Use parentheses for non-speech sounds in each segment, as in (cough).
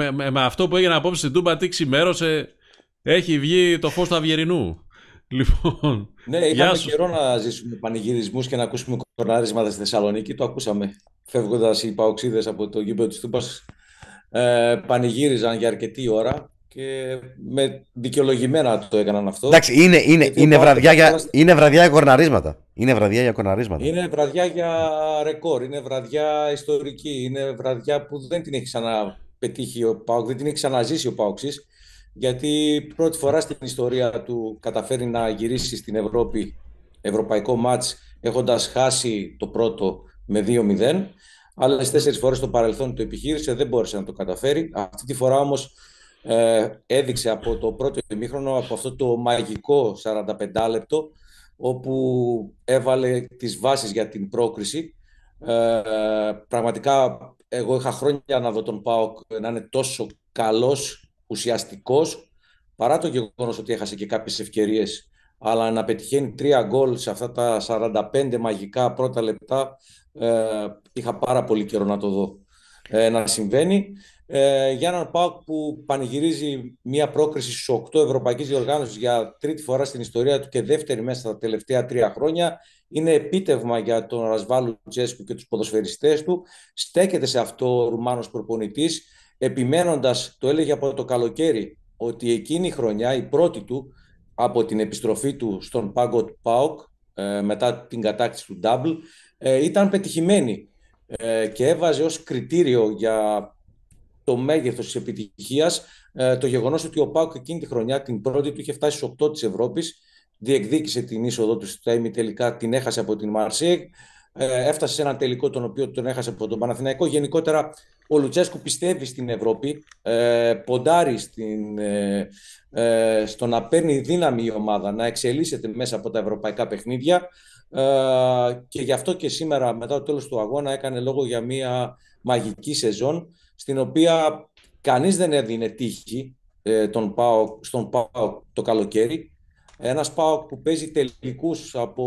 με, με, αυτό που έγινε απόψε στην Τούμπα, τι ξημέρωσε. Έχει βγει το φως του Αυγερινού. (laughs) Λοιπόν, ναι, είχαμε καιρό να ζήσουμε πανηγυρισμούς και να ακούσουμε κορνάρισματα στη Θεσσαλονίκη. Το ακούσαμε. Φεύγοντας οι παοξίδες από το γήπεδο της Τούπα. ε, πανηγύριζαν για αρκετή ώρα και με δικαιολογημένα το έκαναν αυτό. Εντάξει, είναι, είναι, είναι, βραδιά, για, είναι βραδιά για κορναρίσματα. Είναι βραδιά για κορναρίσματα. Είναι βραδιά για ρεκόρ, είναι βραδιά ιστορική, είναι βραδιά που δεν την έχει ξανά πετύχει ο δεν την έχει ξαναζήσει ο Πάουξ. γιατί πρώτη φορά στην ιστορία του καταφέρει να γυρίσει στην Ευρώπη ευρωπαϊκό μάτς έχοντας χάσει το πρώτο με 2-0. Άλλες τέσσερις φορές στο παρελθόν το επιχείρησε, δεν μπόρεσε να το καταφέρει. Αυτή τη φορά όμως ε, έδειξε από το πρώτο ημίχρονο, από αυτό το μαγικό 45 λεπτό, όπου έβαλε τις βάσεις για την πρόκριση. Ε, πραγματικά εγώ είχα χρόνια να δω τον Πάοκ να είναι τόσο καλός, ουσιαστικός, παρά το γεγονός ότι έχασε και κάποιες ευκαιρίες, αλλά να πετυχαίνει τρία γκολ σε αυτά τα 45 μαγικά πρώτα λεπτά, ε, είχα πάρα πολύ καιρό να το δω ε, να συμβαίνει ε, για έναν ΠΑΟΚ που πανηγυρίζει μια πρόκριση στους 8 ευρωπαϊκής διοργάνωσης για τρίτη φορά στην ιστορία του και δεύτερη μέσα στα τελευταία τρία χρόνια. Είναι επίτευγμα για τον Ρασβάλου Τζέσκου και τους ποδοσφαιριστές του. Στέκεται σε αυτό ο Ρουμάνος προπονητής, επιμένοντας, το έλεγε από το καλοκαίρι, ότι εκείνη η χρονιά, η πρώτη του, από την επιστροφή του στον πάγκο του ΠΑΟΚ, ε, μετά την κατάκτηση του Ντάμπλ, ε, ήταν πετυχημένη ε, και έβαζε ως κριτήριο για το μέγεθος της επιτυχίας ε, το γεγονός ότι ο Πάουκ εκείνη τη χρονιά, την πρώτη του, είχε φτάσει στου 8 της Ευρώπης, διεκδίκησε την είσοδο του στα τελικά, την έχασε από την Μαρσίγ. Ε, έφτασε σε ένα τελικό τον οποίο τον έχασε από τον Παναθηναϊκό. Γενικότερα, ο Λουτσέσκου πιστεύει στην Ευρώπη, ε, ποντάρει στην, στο να παίρνει δύναμη η ομάδα, να εξελίσσεται μέσα από τα ευρωπαϊκά παιχνίδια και γι' αυτό και σήμερα μετά το τέλος του αγώνα έκανε λόγο για μια μαγική σεζόν στην οποία κανείς δεν έδινε τύχη ε, τον στον ΠΑΟΚ το καλοκαίρι. Ένας ΠΑΟΚ που παίζει τελικούς από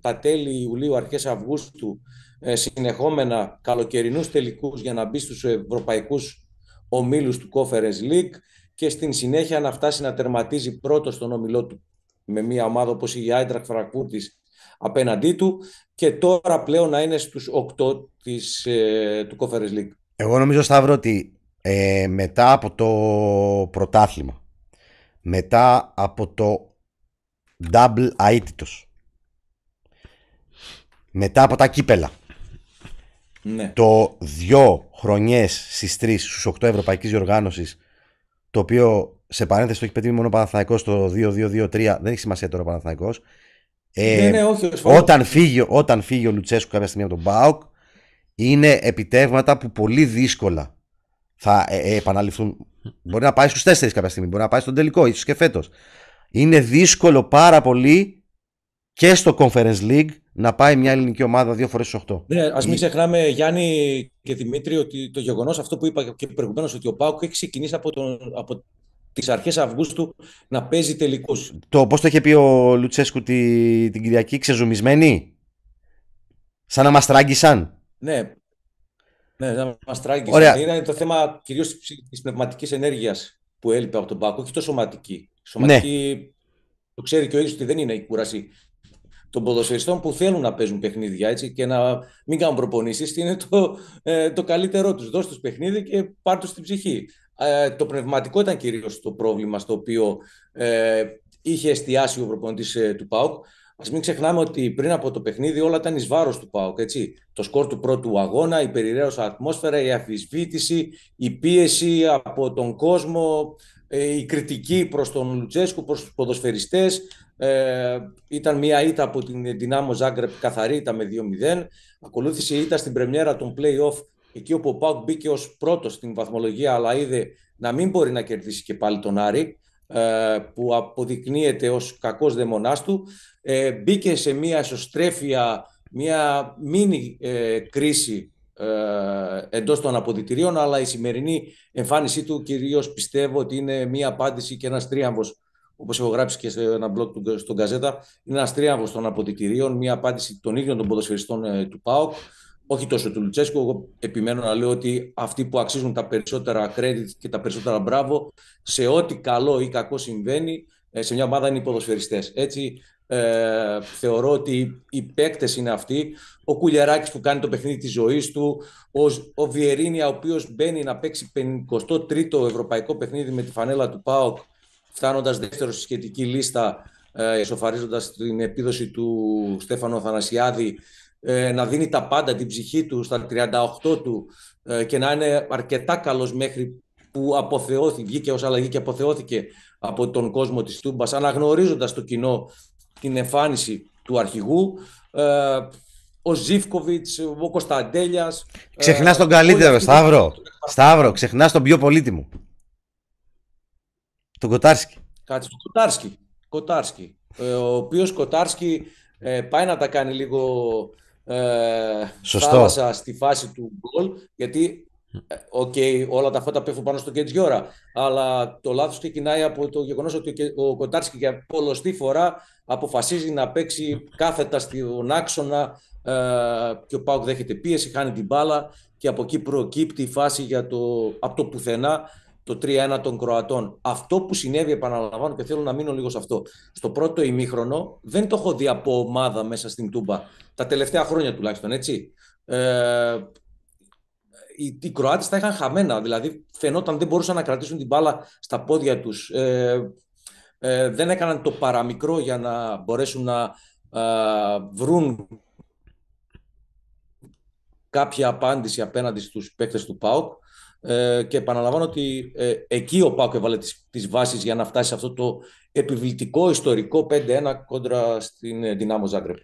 τα τέλη Ιουλίου, αρχές Αυγούστου, ε, συνεχόμενα καλοκαιρινούς τελικούς για να μπει στους ευρωπαϊκούς ομίλους του Conference League και στην συνέχεια να φτάσει να τερματίζει πρώτος τον ομιλό του με μια ομάδα όπως η Άιντρακ Φραγκούρτης απέναντί του και τώρα πλέον να είναι στους 8 ε, του Conference League. Εγώ νομίζω Σταύρο ότι ε, μετά από το πρωτάθλημα, μετά από το double αίτητος, μετά από τα κύπελα, ναι. το δυο χρονιές στις τρεις στους οκτώ ευρωπαϊκής διοργάνωσης, το οποίο σε παρένθεση το έχει πετύχει μόνο ο Παναθηναϊκός το 2-2-2-3, δεν έχει σημασία τώρα ο Παναθηναϊκός, ε, ναι, ναι όταν, φύγει, όταν φύγει ο Λουτσέσκου κάποια στιγμή από τον Μπάουκ, είναι επιτεύγματα που πολύ δύσκολα θα ε, ε επαναληφθούν. Μπορεί να πάει στους 4 κάποια στιγμή, μπορεί να πάει στον τελικό, ίσω και φέτος. Είναι δύσκολο πάρα πολύ και στο Conference League να πάει μια ελληνική ομάδα δύο φορές στους 8. Ναι, ας μην ξεχνάμε, Γιάννη και Δημήτρη, ότι το γεγονός αυτό που είπα και προηγουμένως, ότι ο Πάουκ έχει ξεκινήσει από, τον, από τις αρχές Αυγούστου να παίζει τελικούς. Το πώς το είχε πει ο Λουτσέσκου τη, την Κυριακή, ξεζουμισμένοι. Σαν να μας τράγγισαν. Ναι, ναι, να μα τράγγισε. Είναι το θέμα κυρίως της πνευματικής ενέργειας που έλειπε από τον Πάκο, όχι το σωματική. Σωματική, το ξέρει και ο ίδιο ότι δεν είναι η κούραση των ποδοσφαιριστών που θέλουν να παίζουν παιχνίδια έτσι, και να μην κάνουν προπονήσεις. Είναι το, ε, το καλύτερό τους. Δώσε τους παιχνίδι και πάρ' τους στην ψυχή. Ε, το πνευματικό ήταν κυρίως το πρόβλημα στο οποίο ε, είχε εστιάσει ο προπονητής του ΠΑΟΚ. Ας μην ξεχνάμε ότι πριν από το παιχνίδι όλα ήταν εις βάρος του ΠΑΟΚ. Έτσι. Το σκορ του πρώτου αγώνα, η περιραίωσα ατμόσφαιρα, η αφισβήτηση, η πίεση από τον κόσμο, ε, η κριτική προς τον Λουτσέσκου, προς τους ποδοσφαιριστές. Ε, ήταν μια ήττα από την Δυνάμο Ζάγκρεπ καθαρή ήττα με 2-0. Ακολούθησε η ήττα στην πρεμιέρα των play-off, εκεί όπου ο Πάουκ μπήκε ως πρώτος στην βαθμολογία, αλλά είδε να μην μπορεί να κερδίσει και πάλι τον Άρη. Ε, που αποδεικνύεται ως κακός δαιμονάς του, ε, μπήκε σε μία εσωστρέφεια, μία μίνι ε, κρίση εντός των αποδητηρίων, αλλά η σημερινή εμφάνισή του κυρίως πιστεύω ότι είναι μία απάντηση και ένας τρίαμβος όπως έχω γράψει και σε ένα blog στον Καζέτα, είναι ένας τρίαμβος των αποδητηρίων, μια απάντηση των ίδιων των ποδοσφαιριστών του ΠΑΟΚ, όχι τόσο του Λουτσέσκου. Εγώ επιμένω να λέω ότι αυτοί που αξίζουν τα περισσότερα credit και τα περισσότερα μπράβο σε ό,τι καλό ή κακό συμβαίνει ε, σε μια ομάδα είναι οι ποδοσφαιριστές. Έτσι ε, θεωρώ ότι οι παίκτες είναι αυτοί. Ο Κουλιαράκης που κάνει το παιχνίδι της ζωής του, ο, ο Βιερίνια ο οποίος μπαίνει να παίξει 53ο ευρωπαϊκό παιχνίδι με τη φανέλα του ΠΑΟΚ φτάνοντας δεύτερο στη σχετική λίστα εσωφαρίζοντας την επίδοση του Στέφανο Θανασιάδη ε, να δίνει τα πάντα, την ψυχή του στα 38 του ε, και να είναι αρκετά καλός μέχρι που αποθεώθηκε, βγήκε ως αλλαγή και αποθεώθηκε από τον κόσμο της Τούμπας, αναγνωρίζοντας το κοινό την εμφάνιση του αρχηγού, ε, ο Ζήφκοβιτς, ο Κωνσταντέλιας... Ξεχνάς τον καλύτερο, Σταύρο. Σταύρο, ξεχνάς τον πιο πολύτιμο. Τον Κοτάρσκι. Κάτσε, τον Κοτάρσκι. Κοτάρσκι. ο οποίος Κοτάρσκι πάει να τα κάνει λίγο ε, θάλασσα στη φάση του γκολ, γιατί ε, Οκ, όλα τα φώτα πέφτουν πάνω στο Κετζιόρα. Αλλά το λάθος ξεκινάει από το γεγονός ότι ο Κοντάρσκι για πολλωστή φορά αποφασίζει να παίξει κάθετα στον άξονα ε, και ο Πάουκ δέχεται πίεση, χάνει την μπάλα και από εκεί προκύπτει η φάση για το, από το πουθενά το 3-1 των Κροατών. Αυτό που συνέβη, επαναλαμβάνω και θέλω να μείνω λίγο σε αυτό, στο πρώτο ημίχρονο δεν το έχω δει από ομάδα μέσα στην Τούμπα. Τα τελευταία χρόνια τουλάχιστον, έτσι. Ε, οι, οι Κροάτες τα είχαν χαμένα. Δηλαδή, φαινόταν δεν μπορούσαν να κρατήσουν την μπάλα στα πόδια τους. Ε, ε, δεν έκαναν το παραμικρό για να μπορέσουν να ε, βρουν κάποια απάντηση απέναντι στους παίκτες του ΠΑΟΚ. Ε, και επαναλαμβάνω ότι ε, εκεί ο Πάκο έβαλε τις, τις βάσεις για να φτάσει σε αυτό το επιβλητικό ιστορικό 5-1 κόντρα στην ε, Δυνάμο Ζάγκρεπ.